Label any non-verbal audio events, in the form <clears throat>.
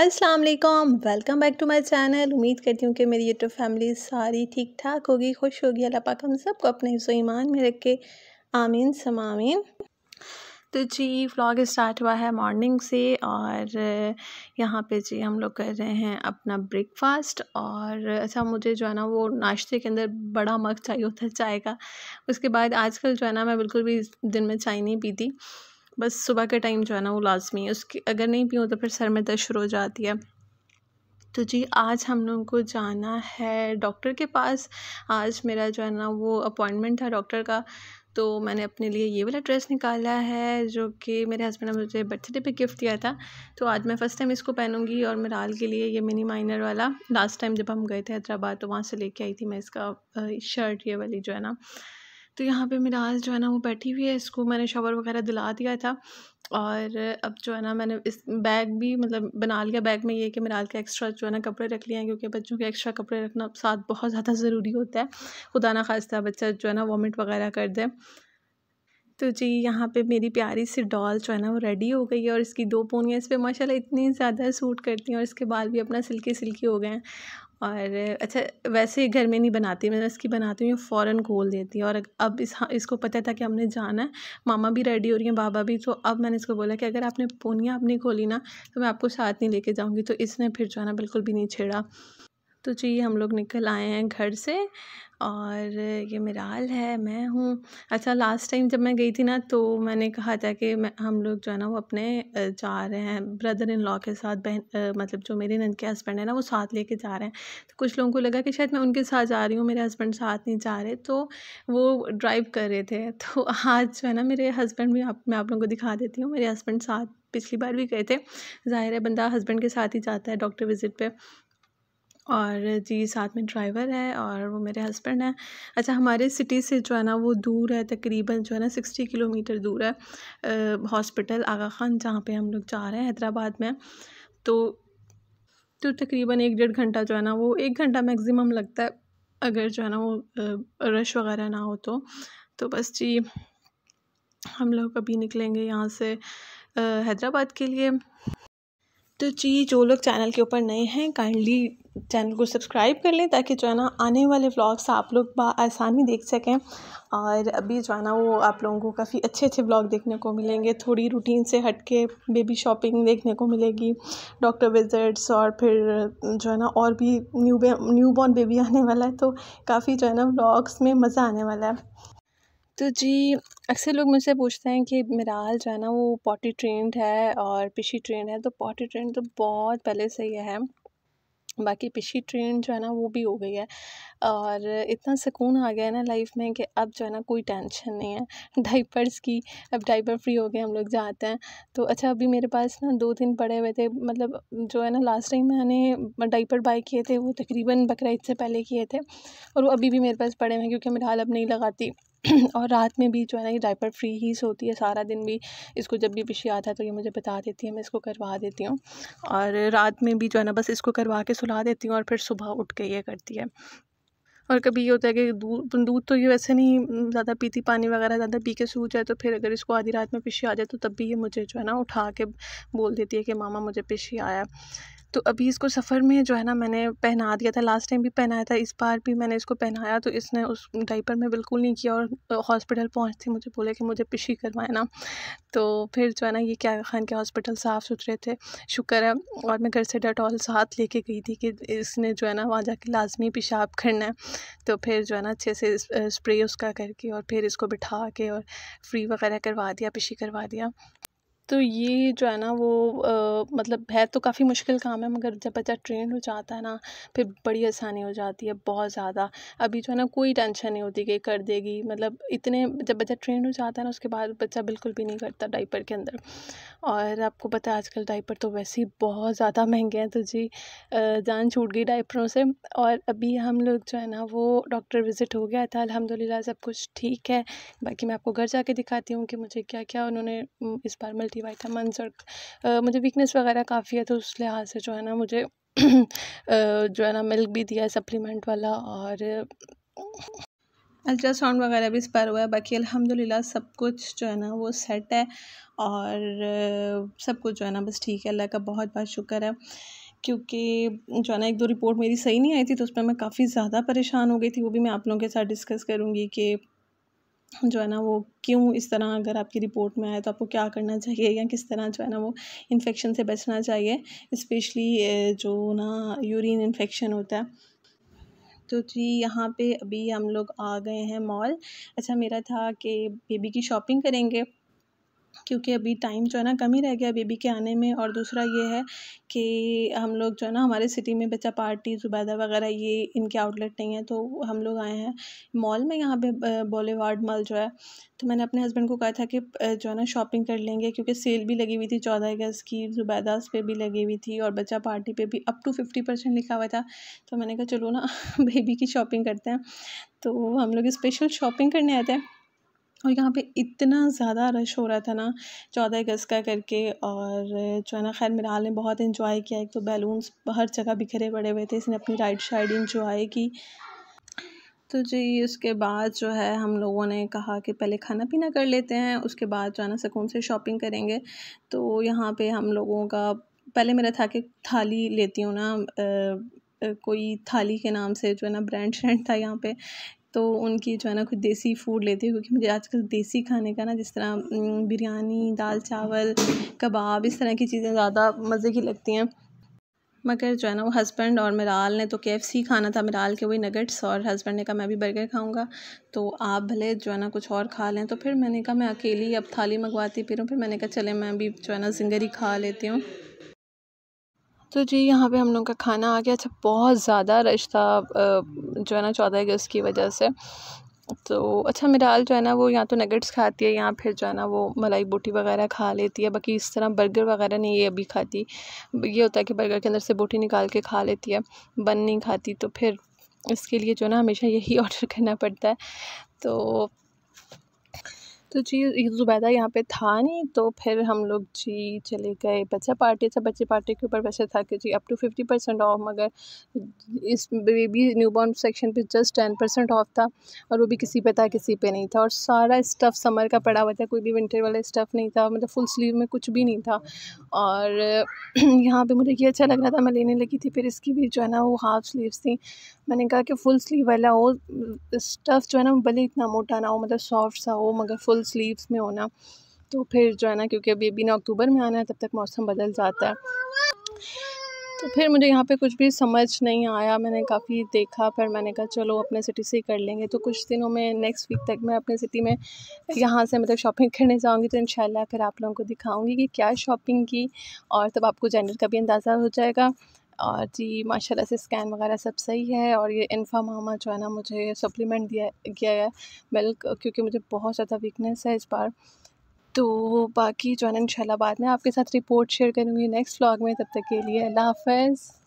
अस्सलाम वालेकुम welcome back to my channel उम्मीद करती हूँ कि मेरी यूट्यूब फैमिली सारी ठीक ठाक होगी खुश होगी अल्लाह पाक हम सबको अपने हिस्सो ईमान में रख के आमीन समामीन तो जी व्लॉग स्टार्ट हुआ है मॉर्निंग से और यहाँ पे जी हम लोग कर रहे हैं अपना ब्रेकफास्ट और अच्छा मुझे जो है ना वो नाश्ते के अंदर बड़ा मग चाहिए होता है चाय का उसके बाद आजकल जो है ना मैं बिल्कुल भी दिन में चाय नहीं पीती बस सुबह के टाइम जो है ना वो लाजमी है उसकी अगर नहीं पीऊँ तो फिर सर में दर्द शुरू हो जाती है तो जी आज हम लोगों को जाना है डॉक्टर के पास आज मेरा जो है ना वो अपॉइंटमेंट था डॉक्टर का तो मैंने अपने लिए ये वाला ड्रेस निकाला है जो कि मेरे हस्बैंड ने मुझे बर्थडे पे गिफ्ट दिया था तो आज मैं फ़र्स्ट टाइम इसको पहनूंगी और मराल के लिए ये मिनी माइनर वाला लास्ट टाइम जब हम गए थे हैदराबाद तो वहाँ से लेके आई थी मैं इसका शर्ट ये वाली जो है ना तो यहाँ पे मिराज जो है ना वो बैठी हुई है इसको मैंने शॉवर वगैरह दिला दिया था और अब जो है ना मैंने इस बैग भी मतलब बना लिया बैग में ये कि मिराज के एक्स्ट्रा जो है ना कपड़े रख लिए हैं क्योंकि बच्चों के एक्स्ट्रा कपड़े रखना साथ बहुत ज़्यादा ज़रूरी होता है खुदा ना खास्ता बच्चा जो है ना वॉमिट वगैरह कर दे तो जी यहाँ पे मेरी प्यारी सी डॉल जो है ना वो रेडी हो गई है और इसकी दो पोनियाँ इस पर माशाल्लाह इतनी ज़्यादा सूट करती हैं और इसके बाल भी अपना सिल्की सिल्की हो गए हैं और अच्छा वैसे ही घर में नहीं बनाती मैं इसकी बनाती हूँ फ़ौरन खोल देती हूँ और अब इस हाँ, इसको पता था कि हमने जाना है मामा भी रेडी हो रही हैं बाबा भी तो अब मैंने इसको बोला कि अगर आपने पोनिया अपनी खोली ना तो मैं आपको साथ नहीं लेके जाऊँगी तो इसने फिर जो है ना बिल्कुल भी नहीं छेड़ा तो जी हम लोग निकल आए हैं घर से और ये मिराल है मैं हूँ अच्छा लास्ट टाइम जब मैं गई थी ना तो मैंने कहा था कि मैं हम लोग जो है ना वो अपने जा रहे हैं ब्रदर इन लॉ के साथ बहन मतलब जो मेरे नंद के हस्बैंड है ना वो साथ लेके जा रहे हैं तो कुछ लोगों को लगा कि शायद मैं उनके साथ जा रही हूँ मेरे हस्बैंड साथ नहीं जा रहे तो वो ड्राइव कर रहे थे <laughs> तो आज जो है ना मेरे हस्बैंड भी आप मैं आप लोगों को दिखा देती हूँ मेरे हस्बैंड साथ पिछली बार भी गए थे ज़ाहिर है बंदा हस्बैंड के साथ ही जाता है डॉक्टर विज़िट पर और जी साथ में ड्राइवर है और वो मेरे हस्बैंड हैं अच्छा हमारे सिटी से जो है ना वो दूर है तकरीबन जो है ना सिक्सटी किलोमीटर दूर है हॉस्पिटल आगा खान जहाँ पे हम लोग जा रहे हैं हैदराबाद में तो तो तकरीबन एक डेढ़ घंटा जो है ना वो एक घंटा मैक्सिमम लगता है अगर जो है ना वो रश वगैरह ना हो तो तो बस जी हम लोग अभी निकलेंगे यहाँ से हैदराबाद के लिए तो जी जो लोग चैनल के ऊपर नए हैं काइंडली चैनल को सब्सक्राइब कर लें ताकि जो है ना आने वाले व्लॉग्स आप लोग आसानी देख सकें और अभी जो है ना वो आप लोगों को काफ़ी अच्छे अच्छे व्लॉग देखने को मिलेंगे थोड़ी रूटीन से हट के बेबी शॉपिंग देखने को मिलेगी डॉक्टर विजिट्स और फिर जो है ना और भी न्यू न्यू बॉर्न बेबी आने वाला है तो काफ़ी जो है ना व्लॉग्स में मज़ा आने वाला है तो जी अक्सर लोग मुझसे पूछते हैं कि मिराल जो है ना वो पॉटी ट्रेंड है और पिशी ट्रेंड है तो पॉटी ट्रेंड तो बहुत पहले से ही है बाकी पिशी ट्रेन जो है ना वो भी हो गई है और इतना सुकून आ गया है ना लाइफ में कि अब जो है ना कोई टेंशन नहीं है डाइपर्स की अब डाइपर फ्री हो गए हम लोग जाते हैं तो अच्छा अभी मेरे पास ना दो दिन पड़े हुए थे मतलब जो है ना लास्ट टाइम मैंने डाइपर बाय किए थे वो तकरीबन बकरा से पहले किए थे और वो अभी भी मेरे पास पड़े हुए हैं क्योंकि मेरा हाल अब नहीं लगाती <clears throat> और रात में भी जो है ना ये डायपर फ्री ही सोती है सारा दिन भी इसको जब भी पीछे आता है तो ये मुझे बता देती है मैं इसको करवा देती हूँ और रात में भी जो है ना बस इसको करवा के सुला देती हूँ और फिर सुबह उठ के ये करती है और कभी ये होता है कि दूध दूध तो ये वैसे नहीं ज़्यादा पीती पानी वगैरह ज़्यादा पी के सूझ जाए तो फिर अगर इसको आधी रात में पिशी आ जाए तो तब भी ये मुझे जो है ना उठा के बोल देती है कि मामा मुझे पिछे आया तो अभी इसको सफ़र में जो है ना मैंने पहना दिया था लास्ट टाइम भी पहनाया था इस बार भी मैंने इसको पहनाया तो इसने उस डाइपर में बिल्कुल नहीं किया और हॉस्पिटल पहुँचते मुझे बोले कि मुझे पिशी करवाना तो फिर जो है ना ये क्या खान के हॉस्पिटल साफ़ सुथरे थे शुक्र है और मैं घर से डटॉल साथ लेके गई थी कि इसने जो है ना वहाँ जाके लाजमी पेशाब करना है तो फिर जो है ना अच्छे से स्प्रे उसका करके और फिर इसको बिठा के और फ्री वगैरह करवा दिया पिशी करवा दिया तो ये जो है ना वो आ, मतलब है तो काफ़ी मुश्किल काम है मगर जब बच्चा ट्रेन हो जाता है ना फिर बड़ी आसानी हो जाती है बहुत ज़्यादा अभी जो है ना कोई टेंशन नहीं होती कि कर देगी मतलब इतने जब बच्चा ट्रेन हो जाता है ना उसके बाद बच्चा बिल्कुल भी नहीं करता डाइपर के अंदर और आपको पता है आजकल डाइपर तो वैसे ही बहुत ज़्यादा महंगे हैं तो जी जान छूट गई डाइपरों से और अभी हम लोग जो है ना वो डॉक्टर विज़िट हो गया था अलहमदिल्ला सब कुछ ठीक है बाकी मैं आपको घर जा दिखाती हूँ कि मुझे क्या क्या उन्होंने इस बार वाइट था मन सड़क मुझे वीकनेस वगैरह काफ़ी है तो उस लिहाज से जो है ना मुझे <clears throat> जो है ना मिल्क भी दिया है सप्लीमेंट वाला और अल्ट्रासाउंड वगैरह भी इस पर हुआ है बाकी अलहमदिल्ला सब कुछ जो है ना वो सेट है और सब कुछ जो है ना बस ठीक है अल्लाह का बहुत बहुत शुक्र है क्योंकि जो है ना एक दो रिपोर्ट मेरी सही नहीं आई थी तो उस पर मैं काफ़ी ज़्यादा परेशान हो गई थी वो भी मैं आप लोगों के साथ डिस्कस करूँगी कि जो है ना वो क्यों इस तरह अगर आपकी रिपोर्ट में आए तो आपको क्या करना चाहिए या किस तरह जो है ना वो इन्फेक्शन से बचना चाहिए इस्पेशली जो ना यूरिन इन्फेक्शन होता है तो जी यहाँ पे अभी हम लोग आ गए हैं मॉल अच्छा मेरा था कि बेबी की शॉपिंग करेंगे क्योंकि अभी टाइम जो है ना कम ही रह गया बेबी के आने में और दूसरा ये है कि हम लोग जो है ना हमारे सिटी में बच्चा पार्टी ज़ुबैदा वगैरह ये इनके आउटलेट नहीं है तो हम लोग आए हैं मॉल में यहाँ पे बॉलीवार्ड मॉल जो है तो मैंने अपने हस्बैंड को कहा था कि जो है ना शॉपिंग कर लेंगे क्योंकि सेल भी लगी हुई थी चौदह अगस्त की ज़ुबैदास पे भी लगी हुई थी और बच्चा पार्टी पे भी अप टू फिफ्टी परसेंट लिखा हुआ था तो मैंने कहा चलो ना बेबी <laughs> की शॉपिंग करते हैं तो हम लोग स्पेशल शॉपिंग करने आते हैं और यहाँ पे इतना ज़्यादा रश हो रहा था ना चौदह अगस्त का करके और जो है ना खैर मिराल ने बहुत इन्जॉय किया एक तो बैलून्स हर जगह बिखरे पड़े हुए थे इसने अपनी राइट शाइड इन्जॉय की तो जी उसके बाद जो है हम लोगों ने कहा कि पहले खाना पीना कर लेते हैं उसके बाद जो है ना सुकून से शॉपिंग करेंगे तो यहाँ पर हम लोगों का पहले मेरा था कि थाली लेती हूँ ना आ, कोई थाली के नाम से जो है ना ब्रांड श्रैंड था यहाँ पे तो उनकी जो है ना कुछ देसी फूड लेती हूँ क्योंकि मुझे आजकल देसी खाने का ना जिस तरह बिरयानी दाल चावल कबाब इस तरह की चीज़ें ज़्यादा मज़े की लगती हैं मगर जो है ना वो हस्बैंड और मिराल ने तो के खाना था मिराल के वही नगेट्स और हस्बैंड ने कहा मैं भी बर्गर खाऊंगा तो आप भले जो है ना कुछ और खा लें तो फिर मैंने कहा मैं अकेली अब थाली मंगवाती फिर हूँ फिर मैंने कहा चले मैं भी जो है ना जिंगर ही खा लेती हूँ तो जी यहाँ पे हम लोग का खाना आ गया अच्छा बहुत ज़्यादा रश था जो है ना चौदह अगस्त की वजह से तो अच्छा मिराल जो है ना वो या तो नगेट्स खाती है या फिर जो है ना वो मलाई बूटी वगैरह खा लेती है बाकी इस तरह बर्गर वगैरह नहीं ये अभी खाती ये होता है कि बर्गर के अंदर से बूटी निकाल के खा लेती है बन नहीं खाती तो फिर इसके लिए जो है ना हमेशा यही ऑर्डर <laughs> करना पड़ता है तो तो जी ज़ुबैदा यहाँ पे था नहीं तो फिर हम लोग जी चले गए बच्चा पार्टी था बच्चे पार्टी के ऊपर वैसे था कि जी up to fifty percent off मगर इस बेबी न्यूबॉर्न सेक्शन पे जस्ट टेन परसेंट ऑफ था और वो भी किसी पे था किसी पे नहीं था और सारा स्टफ़ समर का पड़ा हुआ था कोई भी विंटर वाला स्टफ़ नहीं था मतलब फुल स्लीव में कुछ भी नहीं था और <clears throat> यहाँ पर मुझे ये अच्छा लग रहा था मैं लेने लगी थी फिर इसकी भी जो है ना वो हाफ स्लीव थी मैंने कहा कि फ़ुल स्लीव वाला हो स्टफ़ जो है ना भले इतना मोटा ना हो मतलब सॉफ्ट सा हो मगर फुल स्लीव्स में होना तो फिर जो है ना क्योंकि बेबी ने अक्टूबर में आना है तब तक मौसम बदल जाता है तो फिर मुझे यहाँ पे कुछ भी समझ नहीं आया मैंने काफ़ी देखा पर मैंने कहा चलो अपने सिटी से ही कर लेंगे तो कुछ दिनों में नेक्स्ट वीक तक मैं अपने सिटी में यहाँ से मतलब शॉपिंग <laughs> करने जाऊँगी तो इन फिर आप लोगों को दिखाऊँगी कि क्या शॉपिंग की और तब आपको जेंडर का भी अंदाज़ा हो जाएगा और जी माशाल्लाह से स्कैन वगैरह सब सही है और ये इन्फा मामा जो है ना मुझे सप्लीमेंट दिया गया है मिल्क क्योंकि मुझे बहुत ज़्यादा वीकनेस है इस बार तो बाकी जो है ना इन बाद में आपके साथ रिपोर्ट शेयर करूँगी नेक्स्ट व्लॉग में तब तक के लिए अल्लाह हाफ